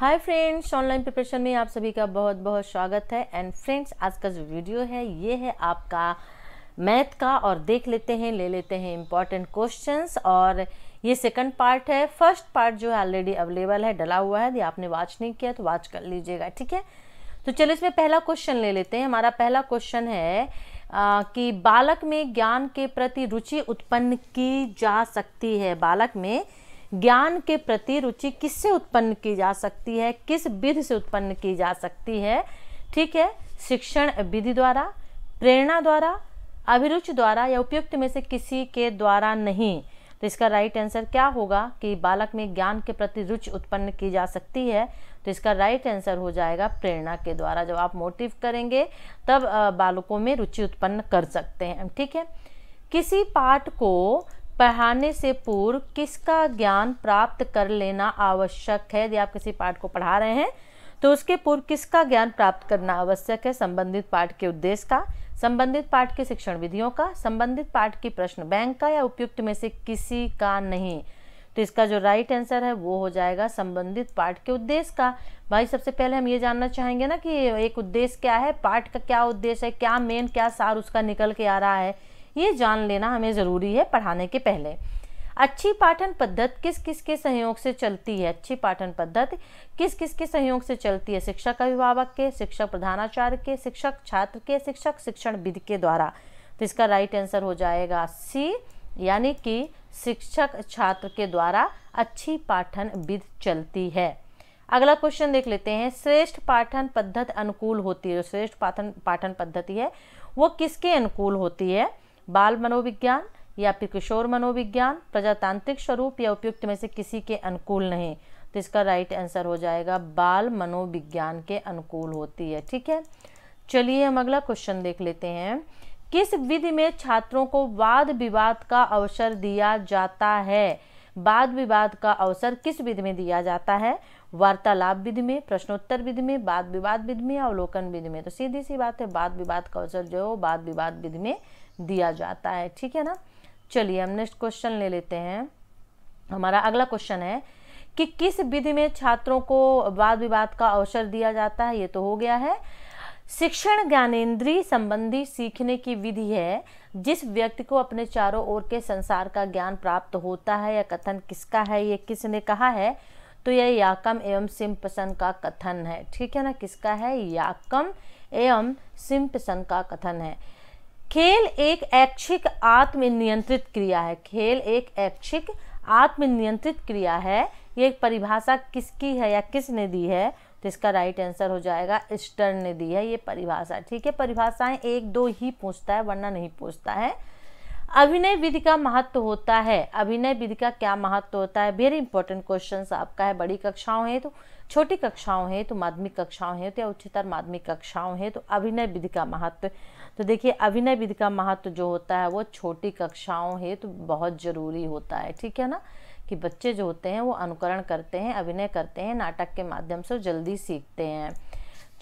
Hi friends online preparation में आप सभी का बहुत बहुत स्वागत है एंड फ्रेंड्स आज का जो वीडियो है ये है आपका मैथ का और देख लेते हैं ले लेते हैं इम्पॉर्टेंट क्वेश्चंस और ये सेकंड पार्ट है फर्स्ट पार्ट जो है ऑलरेडी अवेलेबल है डला हुआ है यदि आपने वॉच नहीं किया तो वॉच कर लीजिएगा ठीक है तो चलो इसमें पहला क्वेश्चन ले लेते हैं हमारा पहला क्वेश्चन है आ, कि बालक में ज्ञान के प्रति रुचि उत्पन्न की जा सकती है बालक में ज्ञान के प्रति रुचि किससे उत्पन्न की जा सकती है किस विधि से उत्पन्न की जा सकती है ठीक है शिक्षण विधि द्वारा प्रेरणा द्वारा अभिरुचि द्वारा या उपयुक्त में से किसी के द्वारा नहीं तो इसका राइट आंसर क्या होगा कि बालक में ज्ञान के प्रति रुचि उत्पन्न की जा सकती है तो इसका राइट आंसर हो जाएगा प्रेरणा के द्वारा जब आप मोटिव करेंगे तब बालकों में रुचि उत्पन्न कर सकते हैं ठीक है किसी पाठ को पढ़ाने से पूर्व किसका ज्ञान प्राप्त कर लेना आवश्यक है यदि आप किसी पाठ को पढ़ा रहे हैं तो उसके पूर्व किसका ज्ञान प्राप्त करना आवश्यक है संबंधित पाठ के उद्देश्य का संबंधित पाठ के शिक्षण विधियों का संबंधित पाठ की प्रश्न बैंक का या उपयुक्त में से किसी का नहीं तो इसका जो राइट आंसर है वो हो जाएगा संबंधित पाठ के उद्देश्य का भाई सबसे पहले हम ये जानना चाहेंगे ना कि एक उद्देश्य क्या है पाठ का क्या उद्देश्य है क्या मेन क्या सार उसका निकल के आ रहा है ये जान लेना हमें ज़रूरी है पढ़ाने के पहले अच्छी पाठन पद्धत किस किस के सहयोग से चलती है अच्छी पाठन पद्धति किस किस के सहयोग से चलती है शिक्षक अभिभावक के शिक्षक प्रधानाचार्य के शिक्षक छात्र के शिक्षक शिक्षण विद के द्वारा तो इसका राइट आंसर हो जाएगा सी यानी कि शिक्षक छात्र के द्वारा अच्छी पाठन विध चलती है अगला क्वेश्चन देख लेते हैं श्रेष्ठ पाठन पद्धति अनुकूल होती है जो श्रेष्ठ पाठन पाठन पद्धति है वो किसके अनुकूल होती है बाल मनोविज्ञान या फिर किशोर मनोविज्ञान प्रजातांत्रिक स्वरूप या उपयुक्त में से किसी के अनुकूल नहीं तो इसका राइट आंसर हो जाएगा बाल मनोविज्ञान के अनुकूल होती है ठीक है चलिए हम अगला क्वेश्चन देख लेते हैं किस विधि में छात्रों को वाद विवाद का अवसर दिया जाता है वाद विवाद का अवसर किस विधि में दिया जाता है वार्तालाप विधि में प्रश्नोत्तर विधि में वाद विवाद विधि में अवलोकन विधि में तो सीधी सी बात है वाद विवाद का अवसर जो है वो वाद विवाद विधि में दिया जाता है ठीक है ना चलिए हम नेक्स्ट क्वेश्चन ले लेते हैं हमारा अगला क्वेश्चन है कि किस विधि में छात्रों को वाद विवाद का अवसर दिया जाता है ये तो हो गया है शिक्षण ज्ञानेन्द्रीय संबंधी सीखने की विधि है जिस व्यक्ति को अपने चारों ओर के संसार का ज्ञान प्राप्त होता है या कथन किसका है ये किसने कहा है तो यह याकम एवं सिम्पसन का कथन है ठीक है ना किसका है याकम एवं सिम्पसन का कथन है खेल एक ऐच्छिक आत्मनियंत्रित क्रिया है खेल एक ऐच्छिक आत्मनियंत्रित क्रिया है ये एक परिभाषा किसकी है या किसने दी है तो इसका राइट आंसर हो जाएगा स्टर्न ने दी है ये परिभाषा ठीक है परिभाषाएं एक दो ही पूछता है वरना नहीं पूछता है अभिनय विधि का महत्व होता है अभिनय विधि का क्या महत्व होता है वेरी इंपॉर्टेंट क्वेश्चन आपका है बड़ी कक्षाओं है तो छोटी कक्षाओं है तो माध्यमिक कक्षाओं है तो या उच्चतर माध्यमिक कक्षाओं है तो अभिनय विधि का महत्व तो देखिए अभिनय विधि का महत्व जो होता है वो छोटी कक्षाओं है तो बहुत ज़रूरी होता है ठीक है ना कि बच्चे जो होते हैं वो अनुकरण करते हैं अभिनय करते हैं नाटक के माध्यम से जल्दी सीखते हैं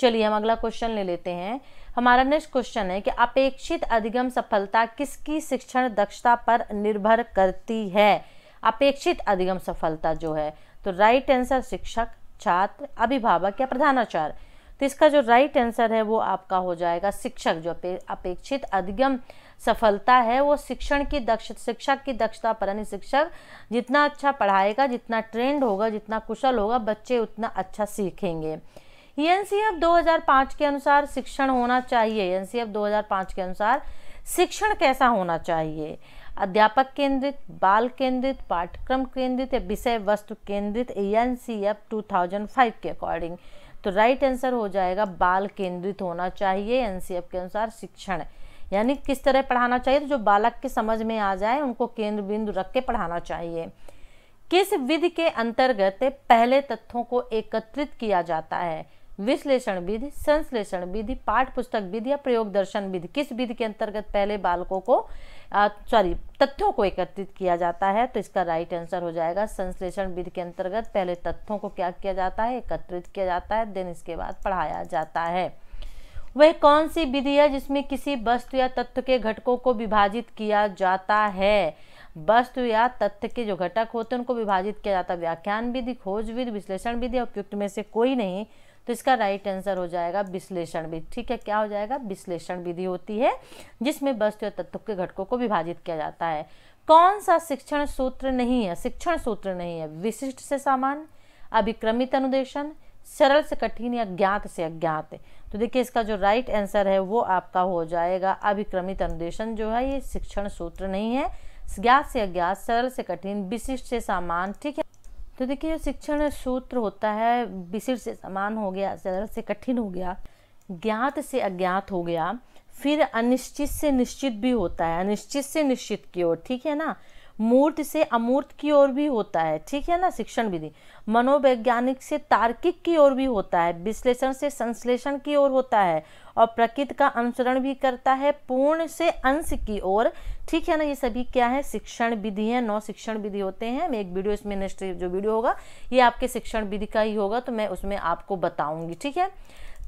चलिए हम अगला क्वेश्चन ले लेते हैं हमारा नेक्स्ट क्वेश्चन है कि अपेक्षित अधिगम सफलता किसकी शिक्षण दक्षता पर निर्भर करती है अपेक्षित अधिगम सफलता जो है तो राइट आंसर शिक्षक छात्र अभिभावक या प्रधानाचार्य तो इसका जो राइट आंसर है वो आपका हो जाएगा शिक्षक जो अपेक्षित अधिगम सफलता है वो शिक्षण की दक्ष शिक्षक की दक्षता पर शिक्षक जितना अच्छा पढ़ाएगा जितना ट्रेंड होगा जितना कुशल होगा बच्चे उतना अच्छा सीखेंगे एन सी एफ 2005 के अनुसार शिक्षण होना चाहिए एन सी 2005 के अनुसार शिक्षण कैसा होना चाहिए अध्यापक केंद्रित बाल केंद्रित पाठ्यक्रम केंद्रित या विषय वस्तु केंद्रित एन सी एफ 2005 के अकॉर्डिंग तो राइट आंसर हो जाएगा बाल केंद्रित होना चाहिए एनसीएफ के अनुसार शिक्षण यानी किस तरह पढ़ाना चाहिए तो जो बालक के समझ में आ जाए उनको केंद्र बिंदु रख के पढ़ाना चाहिए किस विधि के अंतर्गत पहले तथ्यों को एकत्रित किया जाता है विश्लेषण विधि संश्लेषण विधि पाठ पुस्तक विधि या प्रयोग दर्शन विधि किस विधि के अंतर्गत पहले बालकों को सॉरी तथ्यों को एकत्रित किया जाता है तो इसका राइट आंसर हो जाएगा संश्लेषण विधि के अंतर्गत पहले तथ्यों को क्या किया जाता है एकत्रित किया जाता है देन इसके बाद पढ़ाया जाता है वह कौन सी विधि है जिसमें किसी वस्तु या तत्व के घटकों को विभाजित किया जाता है वस्तु या तथ्य के जो घटक होते हैं उनको विभाजित किया जाता है व्याख्यान विधि खोज विधि विश्लेषण विधि उपयुक्त में से कोई नहीं तो इसका राइट आंसर हो जाएगा विश्लेषण विधि ठीक है क्या हो जाएगा विश्लेषण विधि होती है जिसमें वस्तु या तत्व के घटकों को विभाजित किया जाता है कौन सा शिक्षण सूत्र नहीं है शिक्षण सूत्र नहीं है विशिष्ट से सामान्य अभिक्रमित अनुदेशन सरल से कठिन या ज्ञात से अज्ञात तो देखिए इसका जो राइट आंसर है वो आपका हो जाएगा अभिक्रमित अनुदेशन जो है ये शिक्षण सूत्र नहीं है ज्ञात से अज्ञात सरल से कठिन विशिष्ट से सामान ठीक है तो देखिए जो शिक्षण सूत्र होता है विशिष्ट से समान हो गया सरल से कठिन हो गया ज्ञात से अज्ञात हो गया फिर अनिश्चित से निश्चित भी होता है अनिश्चित से निश्चित की ओर ठीक है ना मूर्त से अमूर्त की ओर भी होता है ठीक है ना शिक्षण विधि मनोवैज्ञानिक से तार्किक की ओर भी होता है विश्लेषण से संश्लेषण की ओर होता है और प्रकृति का अनुसरण भी करता है पूर्ण से अंश की ओर ठीक है ना ये सभी क्या है शिक्षण विधि है नौ शिक्षण विधि होते हैं मैं एक वीडियो इसमें नेक्स्ट जो वीडियो होगा ये आपके शिक्षण विधि का ही होगा तो मैं उसमें आपको बताऊंगी ठीक है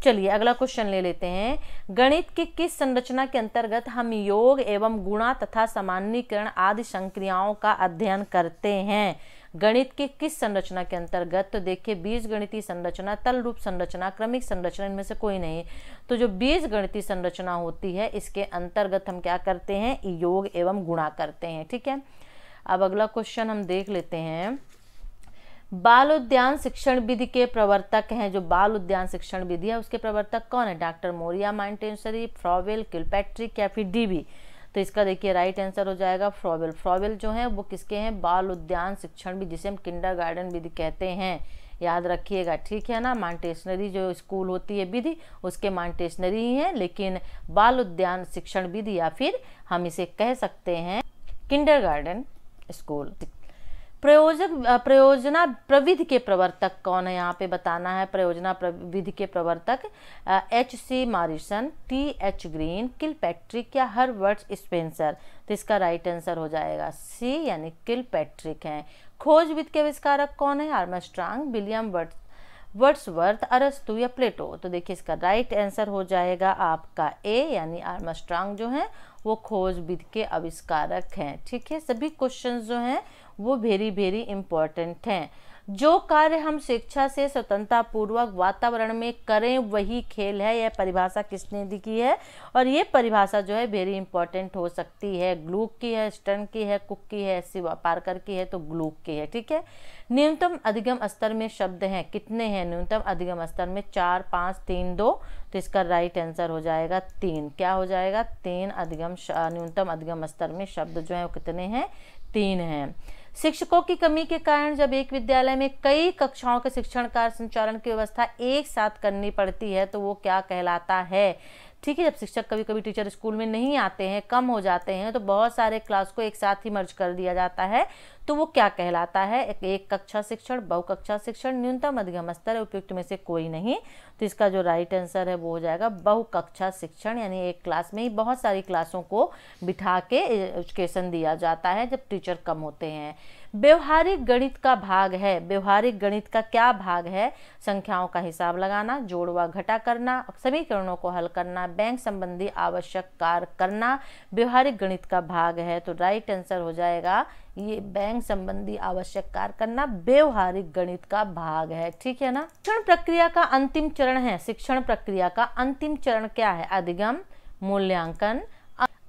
चलिए अगला क्वेश्चन ले लेते हैं गणित के किस संरचना के अंतर्गत हम योग एवं गुणा तथा सामान्यकरण आदि संक्रियाओं का अध्ययन करते हैं गणित के किस संरचना के अंतर्गत तो देखिए बीज गणितीय संरचना तल रूप संरचना क्रमिक संरचना इनमें से कोई नहीं तो जो बीज गणितीय संरचना होती है इसके अंतर्गत हम क्या करते हैं योग एवं गुणा करते हैं ठीक है अब अगला क्वेश्चन हम देख लेते हैं बाल उद्यान शिक्षण विधि के प्रवर्तक हैं जो बाल उद्यान शिक्षण विधि है उसके प्रवर्तक कौन है doctor Maria Montessori Froebel Kilpatrick या फिर डीबी तो इसका देखिए राइट आंसर हो जाएगा फ्रॉवेल फ्रॉवेल जो है वो किसके हैं बाल उद्यान शिक्षण विधि जिसे हम किंडर गार्डन विधि कहते हैं याद रखिएगा ठीक है ना मांटेशनरी जो स्कूल होती है विधि उसके माउंटेशनरी ही हैं लेकिन बाल उद्यान शिक्षण विधि या फिर हम इसे कह सकते हैं किंडर गार्डन स्कूल प्रयोजक प्रयोजना प्रविध के प्रवर्तक कौन है यहाँ पे बताना है प्रयोजना प्रविध के प्रवर्तक H C Morrison T H Green Kilpatrick या हर वर्ड स्पेंसर तो इसका राइट आंसर हो जाएगा सी यानी किल पैट्रिक हैं खोजविद के आविष्कारक कौन है आर्मस्ट्रांग विलियम वर्ड वर्ड्सवर्थ अरस्तु या प्लेटो तो देखिए इसका राइट आंसर हो जाएगा आपका ए यानी आर्मस्ट्रांग जो है वो खोजविद के आविष्कारक हैं ठीक है सभी क्वेश्चन जो हैं वो वेरी वेरी इम्पोर्टेंट हैं जो कार्य हम शिक्षा से स्वतंत्रता पूर्वक वातावरण में करें वही खेल है यह परिभाषा किसने दी की है और ये परिभाषा जो है वेरी इंपॉर्टेंट हो सकती है ग्लूक की है स्टर्न की है कुक की है सिवा पार्कर की है तो ग्लूक की है ठीक है न्यूनतम अधिगम स्तर में शब्द हैं कितने हैं न्यूनतम अधिगम स्तर में चार पाँच तीन दो तो इसका राइट आंसर हो जाएगा तीन क्या हो जाएगा तीन अधिगम न्यूनतम अधिगम स्तर में शब्द जो है वो कितने हैं तीन हैं शिक्षकों की कमी के कारण जब एक विद्यालय में कई कक्षाओं के शिक्षण कार्य संचालन की व्यवस्था एक साथ करनी पड़ती है तो वो क्या कहलाता है ठीक है जब शिक्षक कभी कभी टीचर स्कूल में नहीं आते हैं कम हो जाते हैं तो बहुत सारे क्लास को एक साथ ही मर्ज कर दिया जाता है तो वो क्या कहलाता है एक, एक कक्षा शिक्षण बहु कक्षा शिक्षण न्यूनतम अधिगम स्तर उपयुक्त में से कोई नहीं तो इसका जो राइट आंसर है वो हो जाएगा बहु कक्षा शिक्षण यानी एक क्लास में ही बहुत सारी क्लासों को बिठा के एजुकेशन दिया जाता है जब टीचर कम होते हैं व्यवहारिक गणित का भाग है व्यवहारिक गणित का क्या भाग है संख्याओं का हिसाब लगाना जोड़ व घटा करना समीकरणों को हल करना बैंक संबंधी आवश्यक कार्य करना व्यवहारिक गणित का भाग है तो राइट आंसर हो जाएगा ये बैंक संबंधी आवश्यक कार्य करना व्यवहारिक गणित का भाग है ठीक है ना शिक्षण प्रक्रिया का अंतिम चरण है शिक्षण प्रक्रिया का अंतिम चरण क्या है अधिगम मूल्यांकन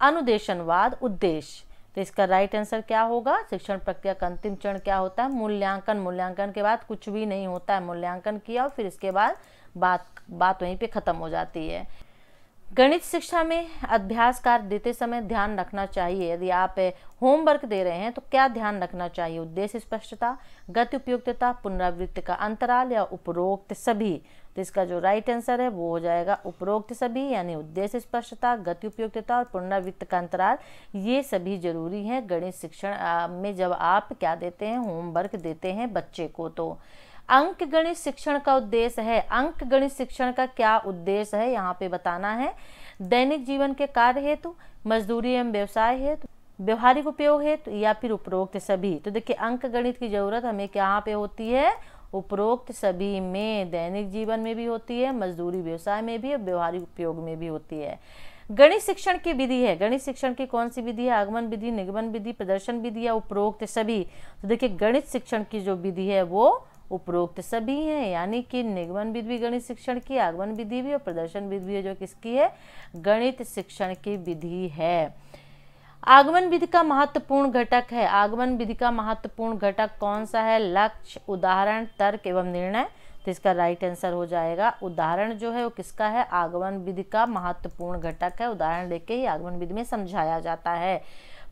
अनुदेशनवाद उद्देश्य तो इसका राइट आंसर क्या होगा शिक्षण प्रक्रिया का अंतिम चरण क्या होता है मूल्यांकन मूल्यांकन के बाद कुछ भी नहीं होता है मूल्यांकन किया और फिर इसके बाद बात बात वहीं पे ख़त्म हो जाती है गणित शिक्षा में अभ्यास कार्य देते समय ध्यान रखना चाहिए यदि आप होमवर्क दे रहे हैं तो क्या ध्यान रखना चाहिए उद्देश्य स्पष्टता गति उपयुक्तता पुनरावृत्ति का अंतराल या उपरोक्त सभी तो इसका जो राइट आंसर है वो हो जाएगा उपरोक्त सभी यानी उद्देश्य स्पष्टता गति उपयुक्तता और पुनरावृत्त का अंतराल ये सभी जरूरी हैं गणित शिक्षण में जब आप क्या देते हैं होमवर्क देते हैं बच्चे को तो अंक गणित शिक्षण का उद्देश्य है अंक गणित शिक्षण का क्या उद्देश्य है यहाँ पे बताना है दैनिक जीवन के कार्य हेतु मजदूरी एवं व्यवसाय हेतु व्यवहारिक उपयोग हेतु या फिर उपरोक्त सभी तो देखिए अंक गणित की जरूरत हमें कहाँ पे होती है उपरोक्त सभी में दैनिक जीवन में भी होती है मजदूरी व्यवसाय में भी और व्यवहारिक उपयोग में भी होती है गणित शिक्षण की विधि है गणित शिक्षण की कौन सी विधि है आगमन विधि निगमन विधि प्रदर्शन विधि या उपरोक्त सभी तो देखिए गणित शिक्षण की जो विधि है वो उपरोक्त सभी हैं यानी कि निगमन विधि भी गणित शिक्षण की आगमन विधि भी और प्रदर्शन विधि भी है जो किसकी है गणित शिक्षण की विधि है आगमन विधि का महत्वपूर्ण घटक है आगमन विधि का महत्वपूर्ण घटक कौन सा है लक्ष्य उदाहरण तर्क एवं निर्णय तो इसका राइट आंसर हो जाएगा उदाहरण जो है वो किसका है आगमन विधि का महत्वपूर्ण घटक है उदाहरण लेके ही आगमन विधि में समझाया जाता है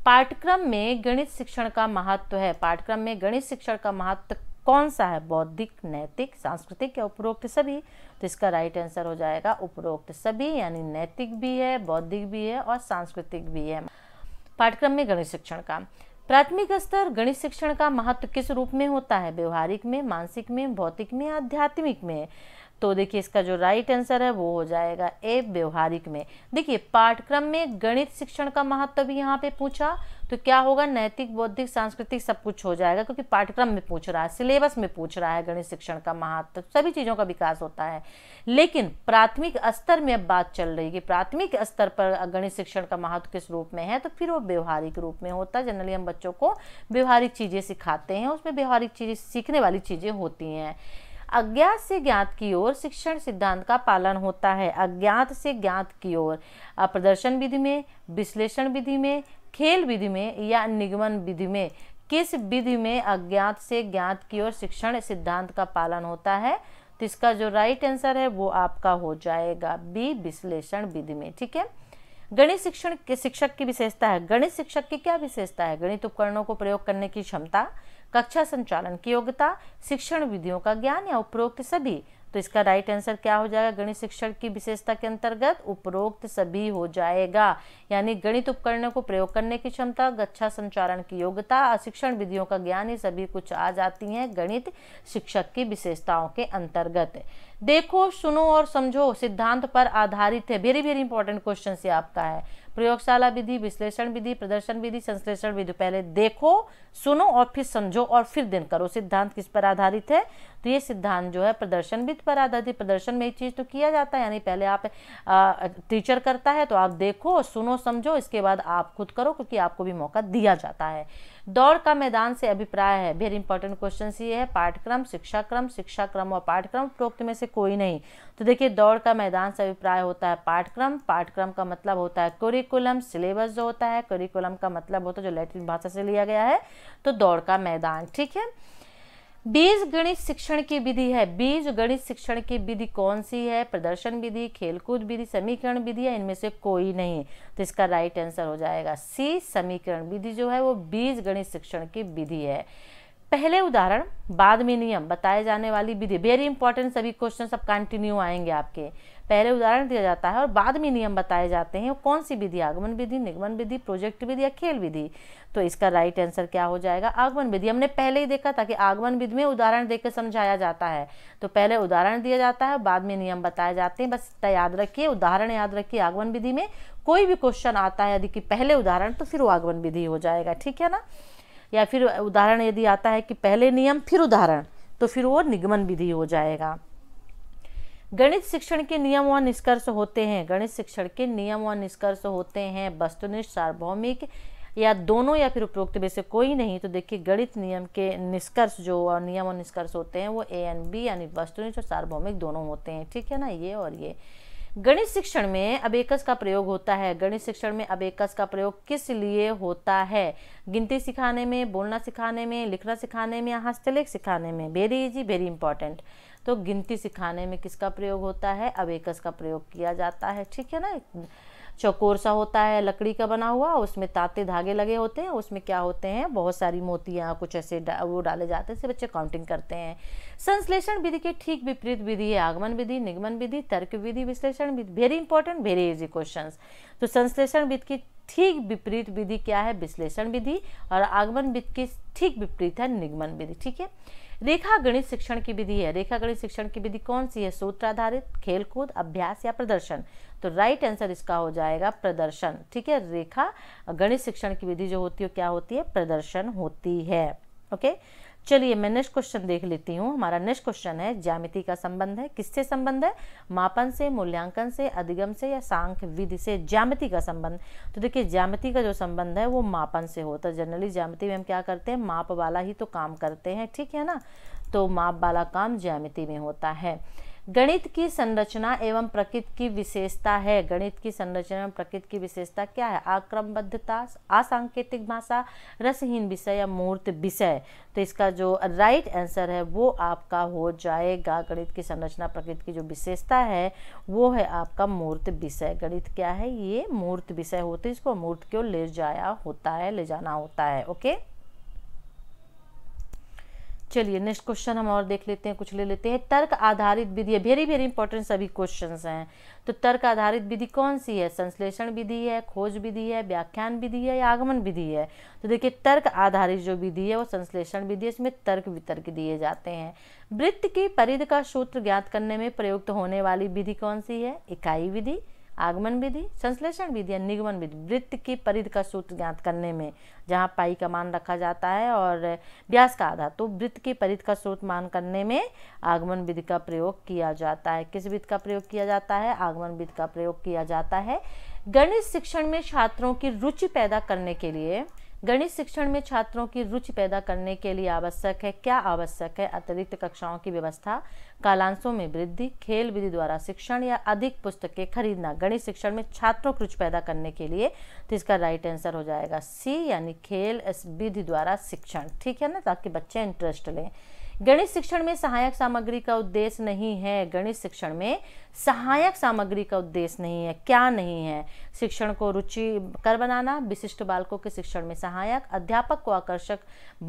पाठ्यक्रम में गणित शिक्षण का महत्व है पाठ्यक्रम में गणित शिक्षण का महत्व कौन सा है बौद्धिक नैतिक सांस्कृतिक या उपरोक्त सभी तो इसका राइट आंसर हो जाएगा उपरोक्त सभी यानी नैतिक भी है बौद्धिक भी है और सांस्कृतिक भी है पाठ्यक्रम में गणित शिक्षण का प्राथमिक स्तर गणित शिक्षण का महत्व किस रूप में होता है व्यवहारिक में मानसिक में भौतिक में आध्यात्मिक में तो देखिए इसका जो राइट आंसर है वो हो जाएगा ए व्यवहारिक में देखिए पाठ्यक्रम में गणित शिक्षण का महत्व भी यहाँ पे पूछा तो क्या होगा नैतिक बौद्धिक सांस्कृतिक सब कुछ हो जाएगा क्योंकि पाठ्यक्रम में पूछ रहा है सिलेबस में पूछ रहा है गणित शिक्षण का महत्व सभी चीज़ों का विकास होता है लेकिन प्राथमिक स्तर में अब बात चल रही है कि प्राथमिक स्तर पर गणित शिक्षण का महत्व किस रूप में है तो फिर वो व्यवहारिक रूप में होता है जनरली हम बच्चों को व्यवहारिक चीज़ें सिखाते हैं उसमें व्यवहारिक चीज़ें सीखने वाली चीज़ें होती हैं अज्ञात से ज्ञात की ओर शिक्षण सिद्धांत का पालन होता है अज्ञात से ज्ञात की ओर प्रदर्शन विधि में विश्लेषण विधि में खेल विधि में या निगमन विधि में किस विधि में अज्ञात से ज्ञात की ओर शिक्षण सिद्धांत का पालन होता है तो इसका जो राइट आंसर है वो आपका हो जाएगा बी विश्लेषण विधि में ठीक है गणित शिक्षण के शिक्षक की विशेषता है गणित शिक्षक की क्या विशेषता है गणित उपकरणों को प्रयोग करने की क्षमता कक्षा संचालन की योग्यता शिक्षण विधियों का ज्ञान या उपरोक्त सभी तो इसका राइट आंसर क्या हो जाएगा गणित शिक्षण की विशेषता के अंतर्गत उपरोक्त सभी हो जाएगा यानी गणित उपकरणों को प्रयोग करने की क्षमता कक्षा संचालन की योग्यता और शिक्षण विधियों का ज्ञान ये सभी कुछ आ जाती हैं गणित शिक्षक की विशेषताओं के अंतर्गत देखो सुनो और समझो सिद्धांत पर आधारित है वेरी वेरी इंपॉर्टेंट क्वेश्चन से आपका है प्रयोगशाला विधि विश्लेषण विधि प्रदर्शन विधि संश्लेषण विधि पहले देखो सुनो और फिर समझो और फिर दिन करो सिद्धांत किस पर आधारित है तो ये सिद्धांत जो है प्रदर्शन विधि पर आधारित है प्रदर्शन में ये चीज़ तो किया जाता है यानी पहले आप टीचर करता है तो आप देखो सुनो समझो इसके बाद आप खुद करो क्योंकि आपको भी मौका दिया जाता है दौड़ का मैदान से अभिप्राय है वेरी इंपॉर्टेंट क्वेश्चन ये है पाठ्यक्रम शिक्षा क्रम शिक्षा क्रम और पाठ्यक्रम उपरोक्त में से कोई नहीं तो देखिए दौड़ का मैदान से अभिप्राय होता है पाठ्यक्रम पाठ्यक्रम का मतलब होता है कुरिकुलम सिलेबस जो होता है कुरिकुलम का मतलब होता है जो लैटिन भाषा से लिया गया है तो दौड़ का मैदान ठीक है बीज गणित शिक्षण की विधि है बीज गणित शिक्षण की विधि कौन सी है प्रदर्शन विधि खेलकूद विधि समीकरण विधि है इनमें से कोई नहीं तो इसका राइट आंसर हो जाएगा सी समीकरण विधि जो है वो बीज गणित शिक्षण की विधि है पहले उदाहरण बाद में नियम बताए जाने वाली विधि वेरी इंपॉर्टेंट सभी क्वेश्चन सब कंटिन्यू आएंगे आपके पहले उदाहरण दिया जाता है और बाद में नियम बताए जाते हैं कौन सी विधि आगमन विधि निगमन विधि प्रोजेक्ट विधि या खेल विधि तो इसका राइट आंसर क्या हो जाएगा आगमन विधि हमने पहले ही देखा था कि आगमन विधि में उदाहरण देकर समझाया जाता है तो पहले उदाहरण दिया जाता है बाद में नियम बताए जाते हैं बस इतना याद रखिए उदाहरण याद रखिए आगमन विधि में कोई भी क्वेश्चन आता है यदि कि पहले उदाहरण तो फिर वो आगमन विधि हो जाएगा ठीक है ना या फिर उदाहरण यदि आता है कि पहले नियम फिर उदाहरण तो फिर वो निगमन विधि हो जाएगा गणित शिक्षण के नियम और निष्कर्ष होते हैं गणित शिक्षण के नियम और निष्कर्ष होते हैं वस्तुनिष्ठ सार्वभौमिक या दोनों या फिर उपरोक्त में से कोई नहीं तो देखिए गणित नियम के निष्कर्ष जो और नियम और निष्कर्ष होते हैं वो ए एन बी यानी वस्तुनिष्ठ और सार्वभौमिक दोनों होते हैं ठीक है ना ये और ये गणित शिक्षण में अबेकस का प्रयोग होता है गणित शिक्षण में अबेकस का प्रयोग किस लिए होता है गिनती सिखाने में बोलना सिखाने में लिखना सिखाने में या हस्तलेख सिखाने में वेरी इजी वेरी इंपॉर्टेंट तो गिनती सिखाने में किसका प्रयोग होता है अबेकस का प्रयोग किया जाता है ठीक है ना चौकोर सा होता है लकड़ी का बना हुआ उसमें ताते धागे लगे होते हैं उसमें क्या होते हैं बहुत सारी मोतियाँ कुछ ऐसे डा, वो डाले जाते हैं बच्चे काउंटिंग करते हैं संश्लेषण विधि के ठीक विपरीत विधि है आगमन विधि निगमन विधि तर्क विधि विश्लेषण विधि very important very easy question तो संश्लेषण विधि की ठीक विपरीत विधि क्या है विश्लेषण विधि और आगमन विधि की ठीक विपरीत है निगमन विधि ठीक है रेखा गणित शिक्षण की विधि है रेखा गणित शिक्षण की विधि कौन सी है सूत्र आधारित खेलकूद अभ्यास या प्रदर्शन तो राइट आंसर इसका हो जाएगा प्रदर्शन ठीक है रेखा गणित शिक्षण की विधि जो होती है क्या होती है प्रदर्शन होती है ओके okay? चलिए मैं नेक्स्ट क्वेश्चन देख लेती हूँ हमारा नेक्स्ट क्वेश्चन है ज्यामिति का संबंध है किससे संबंध है मापन से मूल्यांकन से अधिगम से या सांख्य विधि से ज्यामिति का संबंध तो देखिए ज्यामिति का जो संबंध है वो मापन से होता है जनरली ज्यामिति में हम क्या करते हैं माप वाला ही तो काम करते हैं ठीक है ना तो माप वाला काम ज्यामिति में होता है गणित की संरचना एवं प्रकृति की विशेषता है गणित की संरचना एवं प्रकृति की विशेषता क्या है आक्रमबद्धता असांकेतिक भाषा रसहीन विषय या मूर्त विषय तो इसका जो राइट आंसर है वो आपका हो जाएगा गणित की संरचना प्रकृति की जो विशेषता है वो है आपका मूर्त विषय गणित क्या है ये मूर्त विषय होते इसको मूर्त क्यों ले जाया होता है ले जाना होता है ओके चलिए नेक्स्ट क्वेश्चन हम और देख लेते हैं कुछ ले लेते हैं तर्क आधारित विधि है वेरी वेरी इंपॉर्टेंट सभी क्वेश्चन हैं तो तर्क आधारित विधि कौन सी है संश्लेषण विधि है खोज विधि है व्याख्यान विधि है या आगमन विधि है तो देखिए तर्क आधारित जो विधि है वो संश्लेषण विधि है इसमें तर्क वितर्क दिए जाते हैं वृत्त की परिध का सूत्र ज्ञात करने में प्रयुक्त होने वाली विधि कौन सी है इकाई विधि आगमन विधि संश्लेषण विधि या निगमन विधि वृत्त की परिधि का सूत्र ज्ञात करने में जहाँ पाई का मान रखा जाता है और व्यास का आधा तो वृत्त की परिधि का सूत्र मान करने में आगमन विधि का प्रयोग किया जाता है किस विधि का प्रयोग किया जाता है आगमन विधि का प्रयोग किया जाता है गणित शिक्षण में छात्रों की रुचि पैदा करने के लिए गणित शिक्षण में छात्रों की रुचि पैदा करने के लिए आवश्यक है क्या आवश्यक है अतिरिक्त कक्षाओं की व्यवस्था कालांशों में वृद्धि खेल विधि द्वारा शिक्षण या अधिक पुस्तकें खरीदना गणित शिक्षण में छात्रों की रुचि पैदा करने के लिए तो इसका राइट आंसर हो जाएगा सी यानी खेल विधि द्वारा शिक्षण ठीक है ना ताकि बच्चे इंटरेस्ट लें गणित शिक्षण में सहायक सामग्री का उद्देश्य नहीं है गणित शिक्षण में सहायक सामग्री का उद्देश्य नहीं है क्या नहीं है शिक्षण को रुचि कर बनाना विशिष्ट बालकों के शिक्षण में सहायक अध्यापक को आकर्षक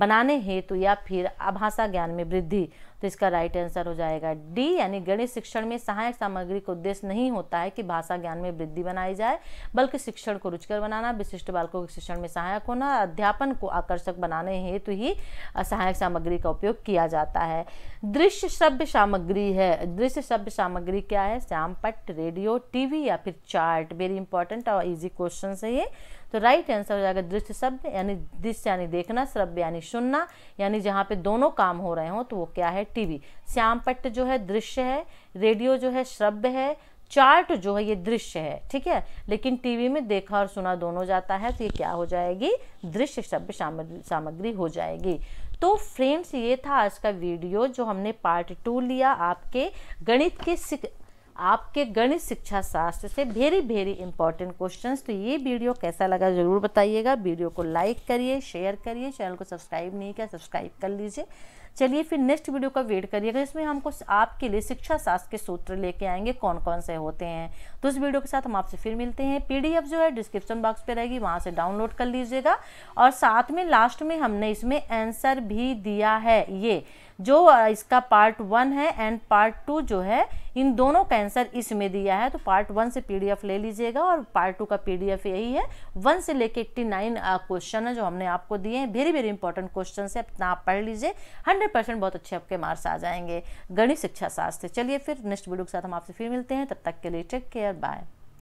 बनाने हेतु या फिर आभाषा ज्ञान में वृद्धि तो इसका राइट आंसर हो जाएगा डी यानी गणित शिक्षण में सहायक सामग्री का उद्देश्य नहीं होता है कि भाषा ज्ञान में वृद्धि बनाई जाए बल्कि शिक्षण को रुचकर बनाना विशिष्ट बालकों के शिक्षण में सहायक होना अध्यापन को आकर्षक बनाने हेतु ही सहायक सामग्री का उपयोग किया जाता है दृश्य श्रव्य सामग्री है दृश्य श्रव्य सामग्री क्या है श्यामपट रेडियो टीवी या फिर चार्ट वेरी इंपॉर्टेंट और इजी क्वेश्चन है ये तो राइट आंसर हो जाएगा दृष्ट शब्द यानी दृश्य यानी देखना श्रव्य यानी सुनना यानी जहाँ पे दोनों काम हो रहे हों तो वो क्या है टीवी श्यामपट्ट जो है दृश्य है रेडियो जो है श्रव्य है चार्ट जो है ये दृश्य है ठीक है लेकिन टीवी में देखा और सुना दोनों जाता है तो ये क्या हो जाएगी दृश्य शब्द सामग्री हो जाएगी तो फ्रेंड्स ये था आज का वीडियो जो हमने पार्ट टू लिया आपके गणित के आपके गणित शिक्षा शास्त्र से वेरी वेरी इंपॉर्टेंट क्वेश्चन तो ये वीडियो कैसा लगा ज़रूर बताइएगा वीडियो को लाइक करिए शेयर करिए चैनल को सब्सक्राइब नहीं किया सब्सक्राइब कर लीजिए चलिए फिर नेक्स्ट वीडियो का वेट करिएगा इसमें हमको आपके लिए शिक्षा शास्त्र के सूत्र लेके आएंगे कौन कौन से होते हैं तो इस वीडियो के साथ हम आपसे फिर मिलते हैं पीडीएफ जो है डिस्क्रिप्शन बॉक्स पे रहेगी वहाँ से डाउनलोड कर लीजिएगा और साथ में लास्ट में हमने इसमें आंसर भी दिया है ये जो इसका पार्ट वन है एंड पार्ट टू जो है इन दोनों का आंसर इसमें दिया है तो पार्ट वन से पीडीएफ ले लीजिएगा और पार्ट टू का पीडीएफ यही है वन से लेके एट्टी नाइन क्वेश्चन है जो हमने आपको दिए हैं वेरी वेरी इंपॉर्टेंट क्वेश्चन है अपना आप पढ़ लीजिए हंड्रेड परसेंट बहुत अच्छे आपके मार्क्स आ जाएंगे गणित शिक्षा शास्त्र चलिए फिर नेक्स्ट वीडियो के साथ हम आपसे फिर मिलते हैं तब तक के लिए टेक केयर बाय